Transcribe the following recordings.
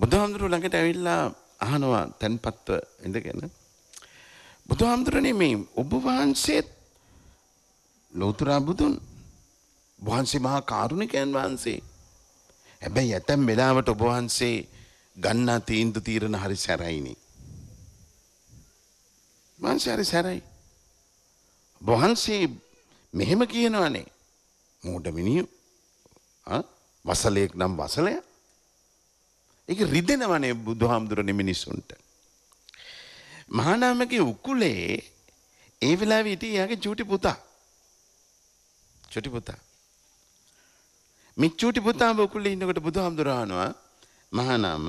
බුදුහාමුදුරුවෝ ළඟට ඇවිල්ලා අහනවා තන්පත්ව ඉඳගෙන බුදුහාමුදුරනේ මේ ඔබ වහන්සේත් ලෞතර බුදුන් වහන්සේ මහා කාරුණිකයන් වහන්සේ හැබැයි ඇතැම් වෙලාවට ඔබ වහන්සේ ගන්නා තීන්දුව తీරන හරි සැරයිනේ වහන්සේ හරි සැරයි වහන්සේ මෙහෙම කියනවනේ මෝඩ මිනිහ වසලයක් නම් වසලයක් එක රිදෙනවනේ බුදු හාමුදුරන මිනිස්සුන්ට. මහනාමක උකුලේ ඒ වෙලා විට යාගේ චූටි පුතා චුටි පුතා. මේ චූටි පුතාම උකුලේ ඉන්නකොට බුදු හාමුදුරහනවා මහනාම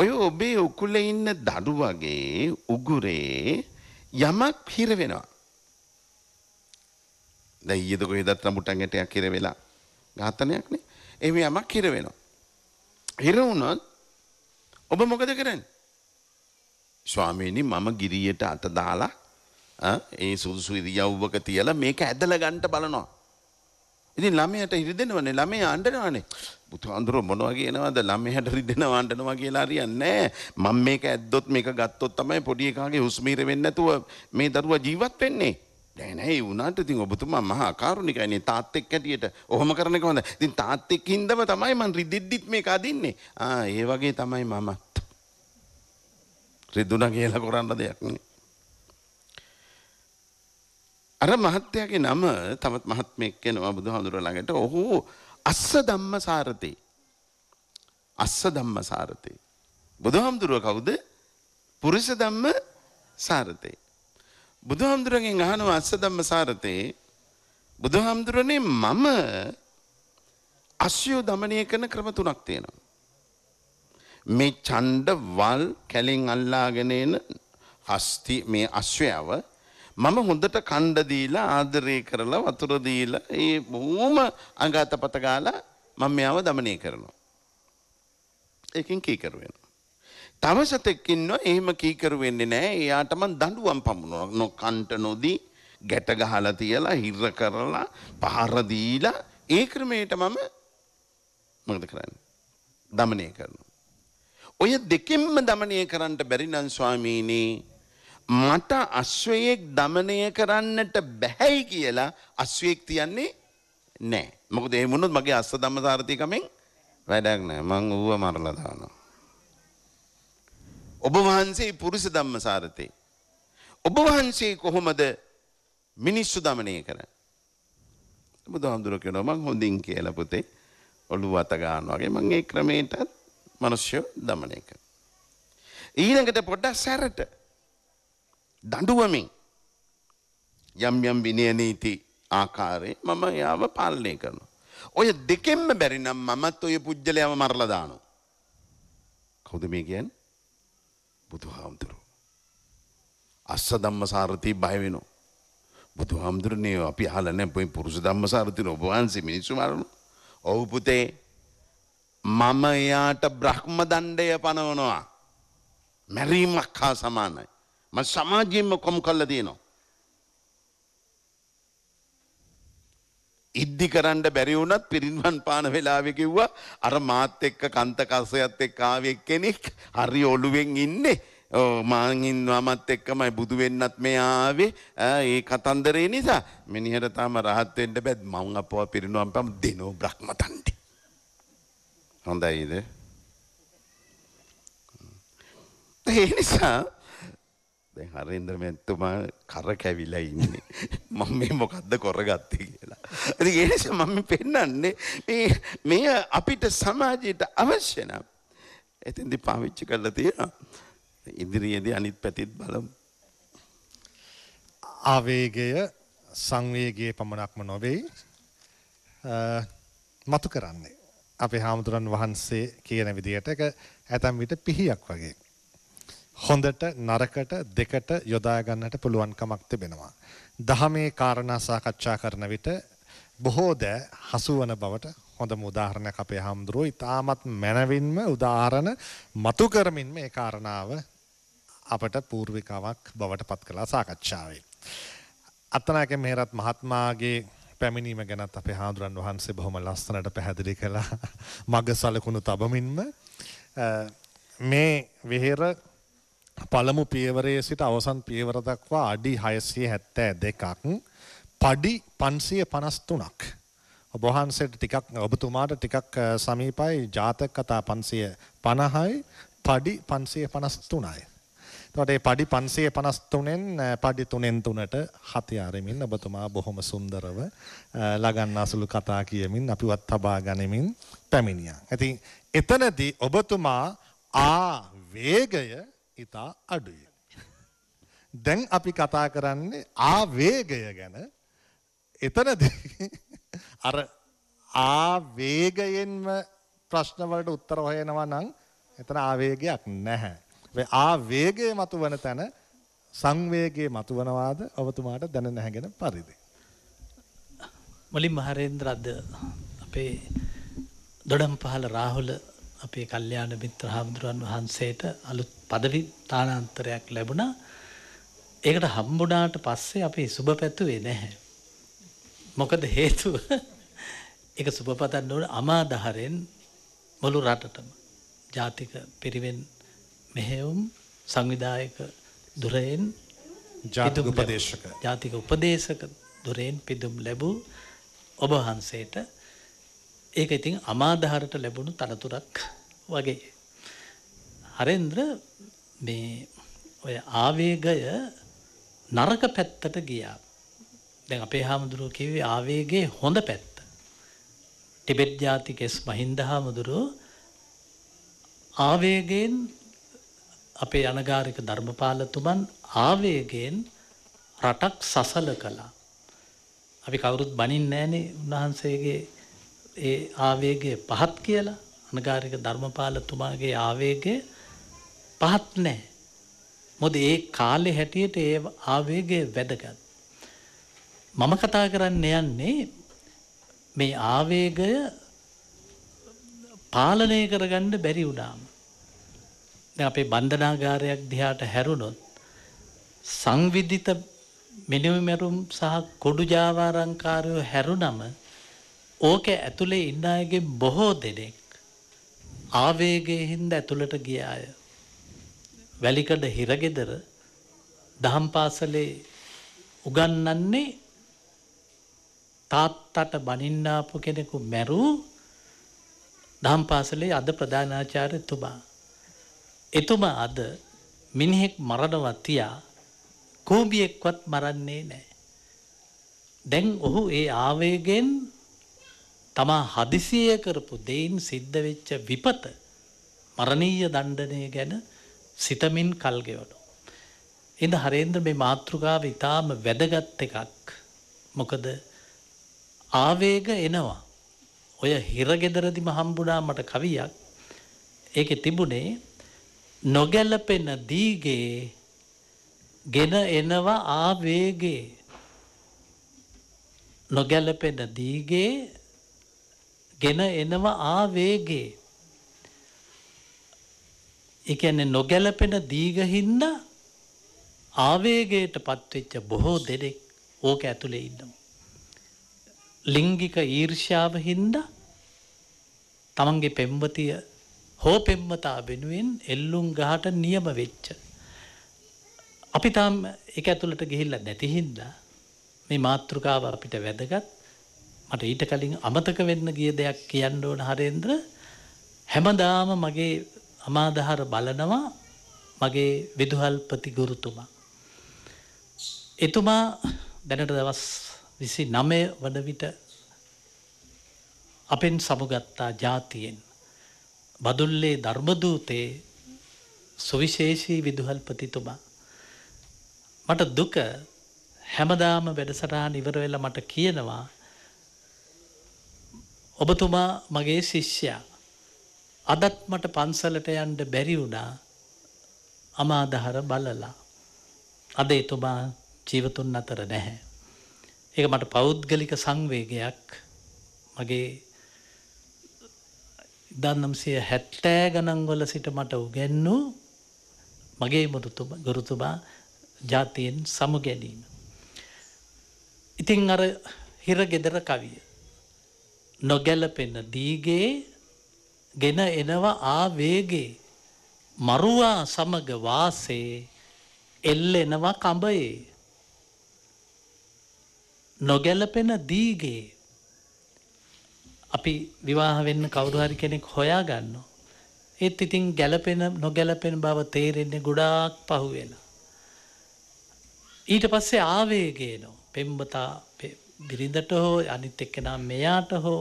ඔය ඔබේ උකුලේ ඉන්න දඩු වගේ උගුරේ යමක් හිර වෙනවා. දැන් ඊයේද කොහෙදත් රඹුටන් ගැටයක් හිර වෙලා ඝාතනයක්නේ. එහෙම යමක් හිර වෙනවා. හිර වුණොත් ඔබ මොකද කරන්නේ? ස්වාමීනි මම ගිරියට අත දාලා ඒ සුදුසු ඉරියව්වක තියලා මේක ඇදලා ගන්න බලනවා. ඉතින් ළමයට රිදෙනවනේ ළමයා අඬනවනේ. බුදුහාඳුර මොනවා කියනවද ළමයට රිදෙනවා අඬනවා කියලා හරියන්නේ නැහැ. මම මේක ඇද්දොත් මේක ගත්තොත් තමයි පොඩි එකාගේ හුස්ම ඉර වෙන්නේ නැතුව මේ දරුවා ජීවත් වෙන්නේ. නෑ නෑ ඒ වුණාට ඉතින් ඔබතුමා මහා කාරුණිකයිනේ තාත් එක්ක හැටියට ඔහොම කරන එක හොඳයි. ඉතින් තාත් එක්ක ඉඳම තමයි මං රිදෙද්දිත් මේක අදින්නේ. ආ ඒ වගේ තමයි මමත්. රිදුණා කියලා කරන්න දෙයක් නේ. අර මහත්තයාගේ නම තවත් මහත්මයෙක් කෙනවා බුදුහාමුදුර ළඟට. ඔහු අස්ස ධම්මසාරතේ. අස්ස ධම්මසාරතේ. බුදුහාමුදුරුව කවුද? පුරිස ධම්ම සාරතේ. බුදුහාමුදුරගෙන් අහනවා අස්සදම්ම සාරතේ බුදුහාමුදුරනේ මම අශ්‍යෝ දමනය කරන ක්‍රම තුනක් තියෙනවා. මේ චණ්ඩ වල් කැලෙන් අල්ලාගෙන එන හස්ති මේ අශ්වයව මම හොඳට කණ්ඩ දීලා ආදරය කරලා වතුර දීලා ඒ බොහොම අඟාතපත ගාලා මම මෙයව দমনය කරනවා. ඒකෙන් කීකරු වෙනවා. තව සතෙක් ඉන්නවා එහෙම කීකරු වෙන්නේ නැහැ. එයාට මං දඬුවම් පමුණුවා. නොකන්ට නොදී ගැට ගහලා තියලා හිර කරලා පහර දීලා ඒ ක්‍රමයට මම මොකද කරන්නේ? দমনය කරනවා. ඔය දෙකෙන්ම দমনය කරන්න බැරි නම් ස්වාමීනි මට අශ්වයෙක් দমনය කරන්නට බැහැයි කියලා අශ්වයෙක් තියන්නේ නැහැ. මොකද එහෙම වුණොත් මගේ අස්ස ධම්මසාරතිකමෙන් වැඩක් නැහැ. මං ඌව මරලා දානවා. ඔබ වහන්සේ පුරුෂ ධම්මසාරතේ. ඔබ වහන්සේ කොහොමද මිනිස්සු දමනය කරන්නේ? බුදුහාමුදුරුවෝ කියනවා මං හොඳින් කියලා පුතේ ඔළුව අත ගන්නවා වගේ මං ඒ ක්‍රමයටත් මිනිස්සු දමනය කරනවා. ඊළඟට පොඩ්ඩක් සැරට දඬුවමින් යම් යම් විනය නීති ආකාරයේ මම යාව පාලනය කරනවා. ඔය දෙකෙන්ම බැරි නම් මමත් ඔය පුජ්‍යලයම මරලා දානවා. කවුද මේ කියන්නේ? බුදු හාමුදුරු. අස්ස ධම්ම සාරතිී බයවෙනවා. බුදු හාමුදුරනේ අපි හලනෑ පොයි පුරුස ධම්ම සාරතින ඔබහන්සේ මිනිස්සු මරනු ඔවුපුතේ මම එයාට බ්‍රහ්ම දණ්ඩය පනවනවා. මැරීමක් හා සමානයි. ම සමාජයෙන්ම කොම් කල්ල දයනවා. ඉද්දි කරන්න බැරි වුණත් පිරිනිවන් පාන වෙලාවේ කිව්වා අර මාත් එක්ක කන්ත කසයත් එක්ක ආවේ කෙනෙක් හරි ඔළුවෙන් ඉන්නේ මං ඉන්නවා මත් එක්කමයි බුදු වෙන්නත් මේ ආවේ ඒ කතන්දරේ නිසා මිනිහට තාම රහත් වෙන්න බැත් මං අපව පිරිනුවම් පම් දෙනෝ බ්‍රහ්මතන්ටි හොඳයිද ඒ නිසා දැන් හරේන්ද්‍ර මැතිතුමා කර කැවිලා ඉන්නේ. මම මේ මොකද්ද කරගත්තේ කියලා. ඉතින් ඒ නිසා මම පෙන්නන්නේ මේ මේ අපිට සමාජයට අවශ්‍ය නම් එතෙන්දී පාවිච්චි කරලා තියෙනවා. ඉදිරියේදී අනිත් පැතිත් බලමු. ආවේගය සංවේගයේ පමණක්ම නොවේ මතු කරන්නේ අපේ හාමුදුරන් වහන්සේ කියන විදිහට ඇතැම් විට පිහියක් වගේ. හොඳට නරකට දෙකට යොදා ගන්නට පුළුවන්කමක් තිබෙනවා. දහමේ කාරණා සාකච්ඡා කරන විට බොහෝ දෑ හසුවන බවට හොඳම උදාහරණයක් අපේ හාමුදුරුවෝ ඉතාමත් මැනවින්ම උදාහරණ මතු කරමින් මේ කාරණාව අපට පූර්විකාවක් බවට පත් කළා සාකච්ඡාවේ. අත්තනායක මෙහෙරත් මහත්මයාගේ පැමිණීම ගැනත් අපේ හාමුදුරන් වහන්සේ බොහොම ලස්සනට පැහැදිලි කළා. මග සලකුණු තබමින්ම මේ විහෙර පළමු පියවරයේ සිට අවසන් පියවර දක්වා අඩි 672ක් පඩි 553ක් ඔබ වහන්සේට ටිකක් ඔබතුමාට ටිකක් සමීපයි ජාතක කතා 550යි පඩි 553යි එතකොට මේ පඩි 553න් පඩි 3න් 3ට හති ආරෙමින් ඔබතුමා බොහොම සුන්දරව ලගන්න අසුළු කතා කියමින් අපිවත් තබා ගනිමින් පැමිණියා. ඉතින් එතනදී ඔබතුමා ආ වේගය ඉතා අඩුයි. දැන් අපි කතා කරන්නේ ආවේගය ගැන එතනද අර ආවේගයෙන්ම ප්‍රශ්නවලට උත්තර හොයනවා නම් එතන ආවේගයක් නැහැ. ආවේගය මතුවන තැන සංවේගයේ මතුවනවාද ඔබතුමාට දැන නැහැගෙන පරිදි. මුලින් මහරේන්ද්‍රද්ද අපේ දොඩම් පහල රාහුල අපේ කල්්‍යාන මිත්‍ර හාමුදුරුවන් වහන්සේට අලුත් පදවි තානාන්තරයක් ලැබුණා ඒකට හම්බුඩාට පස්සේ අපි සුබ පැත්තුවේ නැහැ. මොකද හේතුව එක සුභපතන්න ඕන අමාදහරෙන් මුළු රටටම ජාතික පිරිවෙන් මෙහෙවුම් සංවිධායක දුරයෙන් ජාතික උපදේශක ජාතික උපදේශක දුරයෙන් පිදුම් ලැබූ ඔබහන්සේට ඒක ඉතින් අමාදහරට ලැබුණු තනතුරක් වගේ හරෙන්ද්‍ර මේ ඔය ආවේගය නරක පැත්තට ගියා. දැන් අපේ හාමුදුරුවෝ කිව්වේ ආවේගේ හොඳ පැත්ත. ටිබෙට් ජාතික එස් මහින්ද හාමුදුරුවෝ ආවේගයෙන් අපේ අනගාරික ධර්මපාලතුමන් ආවේගයෙන් රටක් සසල කළා. අපි කවුරුත් බනින් නෑනේ උන්වහන්සේගේ ඒ ආවේගේ පහත් කියලා අනගාරික ධර්මපාලතුමාගේ ආවේගේ පහත් නෑ. මොද ඒ කාලෙ හැටියට ඒ ආවේගය වැදගත්. මම කතා කරන්න යන්නේ මේ ආවේගය පාලනය කරගන්න බැරි වුණාම. අපේ බන්ධනාගාරයක් දිහාට හැරුණොත් සංවිධිත මිනිවමැරුම් සහ කොඩු ජාවාරංකාරයෝ හැරුනම ඕක ඇතුළේ ඉන්න අයගේ බොහෝ දෙනෙක් ආවේගය හින්ද ඇතුළට ගිය අය. වැලිකඩ හිරගෙදර දහම් පාසලේ උගන්නන්නේ තාත්තට බනින්නාපු කෙනෙකු මැරූ දහම් පාසලේ අද ප්‍රධානාචාර්ය තුමා. එතුමා අද මිනිහෙක් මරණවත්තියා කෝබියෙක්වත් මරන්නේ නෑ. දැන් ඔහු ඒ ආවේගෙන් තමා හදිසිය කරපු දෙයින් සිද්ධ වෙච්ච විපත මරණීය දණ්ඩනය ගැන සිතමින් කල්ගෙවනු. එඳ හරේන්ද්‍ර මේ මාතෘකාව ඉතාම වැදගත් එකක් මොකද ආවේග එනවා. ඔය හිරගෙදරදිම හම්බුනා මට කවියක් ඒක තිබුණේ නොගැලපෙන දීගේ ගෙන එනවා ආවේගේ නොගැලපෙන දීගේ ගෙන එනවා ආවේගේ ඒ කියන්නේ නොගැලපෙන දීගහින්ද ආවේගයට පත්වෙච්ච බොහෝ දෙනෙක් ඕක ඇතුලේ ඉන්නවා. ලිංගික ඊර්ෂ්‍යාව හින්දා තමන්ගේ පෙම්වතිය හෝ පෙම්වතා වෙනුවෙන් එල්ලුම් ගහට නියම වෙච්ච. අපි තාම් එක ඇතුළට ගිහිල්ල නැතිහින්දා මේ මාතෘකාව අපිට වැදගත් මට ඊට කලින් අමතක වෙන්න ගිය දෙයක් කියන්න ඕන හරේන්ද්‍ර හැමදාම මගේ අමාදහර බලනවා මගේ විදුහල්පති ගුරුතුමා. එතුමා දැනට දවස් විසි නමය වන විට අපෙන් සමුගත්තා ජාතියෙන්. බදුල්ලේ ධර්මදූතේ සුවිශේෂී විදුහල්පතිතුමා. මට දුක හැමදාම වැඩසටහන් ඉවර වෙලා මට කියනවා ඔබතුමා මගේ ශිෂ්‍යයා අදත් මට පන්සලට යන්ඩ බැරි වුණා අමාදහර බලලා. අද එතුමා ජීවතුන් අතර නැහැ. එක මට පෞද්ගලික සංවේගයක් මගේ දන්නම්සිය හැට්ටෑ ගණන්වල සිට මට උගැන්නූ මගේ මුරුතුම ගුරුතුමා ජාතියෙන් සමු ගැනීම. ඉතිං අර හිර ගෙදර කවිය. නොගැලපෙන දීගේ ගෙන එනවා ආවේගේ මරුවා සමග වාසේ එල්ලෙනවා කඹයේ නොගැලපෙන දීගේ අපි විවාහ වෙන්න කවුරු හරි කෙනෙක් හොයා ගන්නවා ඒත් ඉතින් ගැලපෙන නොගැලපෙන බව තේරෙන්නේ ගොඩාක් පහුවෙලා ඊට පස්සේ ආවේගේනෝ පෙම්බතා බිරිඳට හෝ අනිත් එක්කනම් මෙයාට හෝ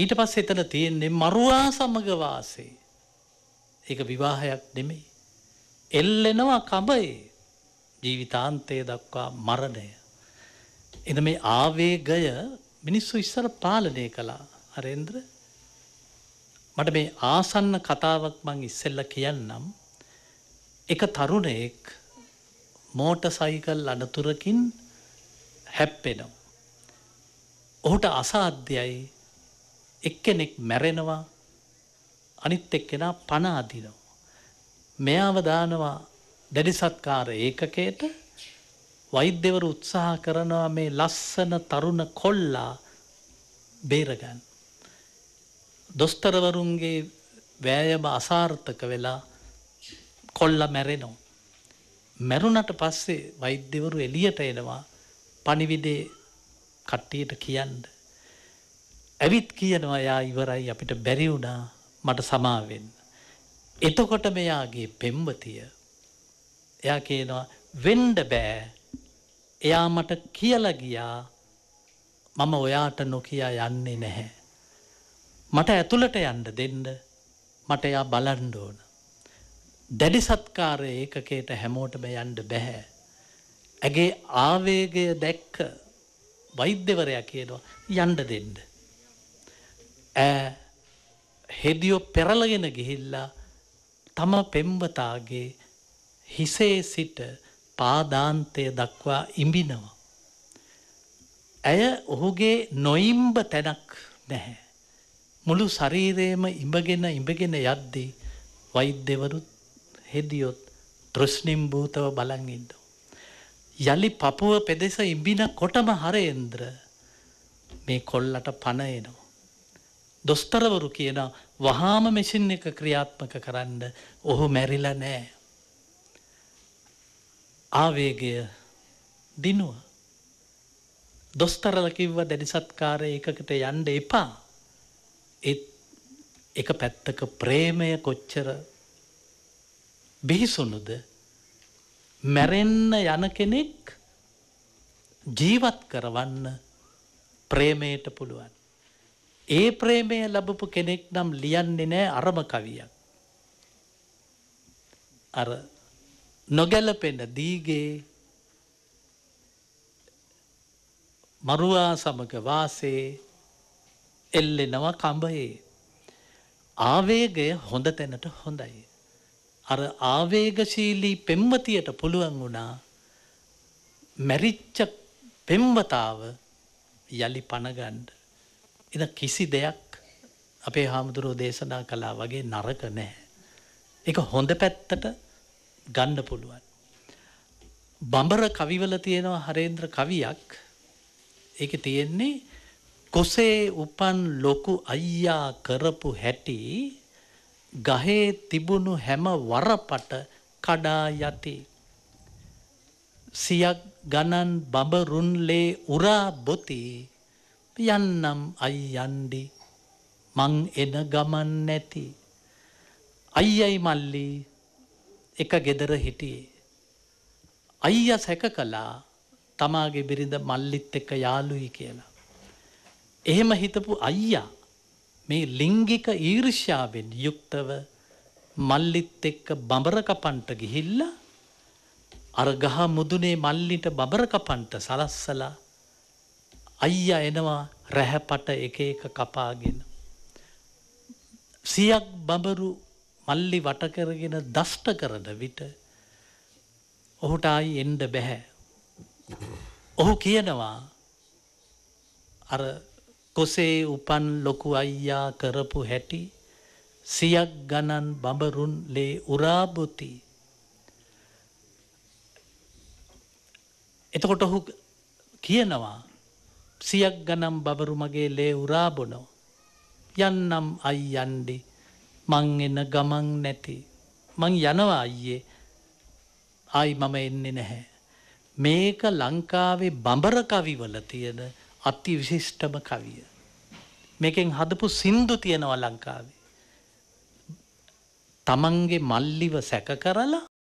ඊට පස් එතන තියෙන්නේ මරුවා සමග වාසේ. ඒක විවාහයක් නෙමෙයි. එල්ලෙනවා කබයේ ජීවිතාන්තය දක්වා මරණය. එන මේ ආවේගය මිනිස්සු ඉස්සර පාලනය කළා හරෙන්ද්‍ර මට මේ ආසන්න කතාවක් මං ඉස්සෙල්ල කියන්නම් එක තරුණයෙක් මෝට සයිකල් අනතුරකින් හැප්පෙනම්. ඔහුට අසාධ්‍යයි එක්කෙනෙක් මැරෙනවා අනිත් එක්කෙනා පණ අදිනවා. මෙයාව දානවා දැඩි සත්කාර ඒකකයට වෛද්‍යවරු උත්සාහ කරනවා මේ ලස්සන තරුණ කොල්ලා බේරගන්න. දොස්තරවරුන්ගේ වෑයම අසාර්ථක වෙලා කොල්ල මැරෙනෝ. මැරුණට පස්සේ වෛද්‍යවරු එලියට එනවා පනිවිඩේ කට්ටියට කියන්න. ඇවිත් කියනවා යා ඉවරයි අපිට බැරි වුණා මට සමාවෙන්න. එතකොට මෙයාගේ පෙම්වතිය එයා කියනවා වෙන්ඩ බෑ එයා මට කියල ගියා මම ඔයාට නොකයා යන්නේ නැහැ. මට ඇතුළට යන්ඩ දෙන්න මට එයා බලන්ඩෝන. දැඩි සත්කාරය ඒකකේට හැමෝටම යන්ඩ බැහැ. ඇගේ ආවේගය දැක්ක වෛද්‍යවරයක් කියනවා යන්ඩ දෙන්න. ඈ හෙදියෝ පෙරලගෙන ගිහිල්ලා තම පෙම්වතාගේ හිසේ සිට පාදාන්තය දක්වා ඉඹිනවා. ඇය ඔහුගේ නොයිම්බ තැනක් නැහැ. මුළු ශරීරයම ඉඹගෙන ඉඹගෙන යද්දී වෛද්‍යවරුත් හෙදියොත් දෘෂ්ණිම් භූතව බලන් ඉද්දෝ. යළි පපුුව පෙදෙස ඉඹින කොටම හරේන්ද්‍ර මේ කොල්ලට පණයනවා. දොස්තරවරු කියන වහාම මෙසින් එක ක්‍රියාත්මක කරන්න ඔහු මැරිල නෑ. ආවේගය දිනුව. දොස්තරලකිව්ව දැඩිසත්කාරය එකකට යන්ඩ එපා. එත් එක පැත්තක ප්‍රේමය කොච්චර බිහිසුණුද මැරෙන්න යන කෙනෙක් ජීවත් කරවන්න ප්‍රේමයට පුළුවන්. ඒ ප්‍රේමය ලබපු කෙනෙක් නම් ලියන්නේ නෑ අරම කවියක්. අර නොගැලපෙන දීගේ මරුවා සමග වාසේ එල්ලෙනවා කඹයේ. ආවේගය හොඳ තැනට හොඳයි. අර ආවේගශීලී පෙම්වතියට පුළුවන් වුණා මැරිච්ච පෙම්වතාව යළි පණගන්ඩ එ කිසි දෙයක් අපේ හාමුදුරුවෝ දේශනා කලා වගේ නරක නෑ. එක හොඳ පැත්තට ගන්න පුළුවන්. බඹර කවිවල තියෙනවා හරේන්ද්‍ර කවියක් ඒක තියෙන්නේ කොසේ උපන් ලොකු අයියා කරපු හැටි ගහේ තිබුණු හැම වරපට කඩා යති. සියක් ගණන් බඹරුන්ලේ උරා බොති යන්නම් අයි යන්ඩි මං එන ගමන් නැති අයියයි මල්ලි එක ගෙදර හිටියේ අයිය සැක කලා තමාගේ බිරිඳ මල්ලිත් එක්ක යාලුයි කියලා එහෙම හිතපු අයියා මේ ලිංගික ඊර්ෂ්‍යාවෙන් යුක්තව මල්ලිත් එක්ක බඹරකපන්ට ගිහිල්ල අරගහ මුදුනේ මල්ලිට බබරකපන්ට සලස්සලා අයියා එනවා රැහැපට එක එක කපාගෙන. සියක් බඹරු මල්ලි වටකරගෙන දෂ්ට කරන විට ඔහුට ආයි එන්ඩ බැහැ. ඔහු කියනවා අර කොසේ උපන් ලොකු අයියා කරපු හැටි සියක් ගණන් බඹරුන් ලේ උරාබුති. එතකොට ඔහු කියනවා සියක් ගනම් බවරු මගේ ලේ උරාබොනෝ. යන්නම් අයි යන්ඩි මං එන ගමන් නැති. මං යනවා අයියේ ආයි මම එන්නේ නැහැ. මේක ලංකාවේ බඹර කවිවල තියෙන අති විශිෂ්ටම කවිය. මේකෙන් හදපු සින්දු තියෙනවා ලංකාවේ. තමන්ගේ මල්ලිව සැක කරලා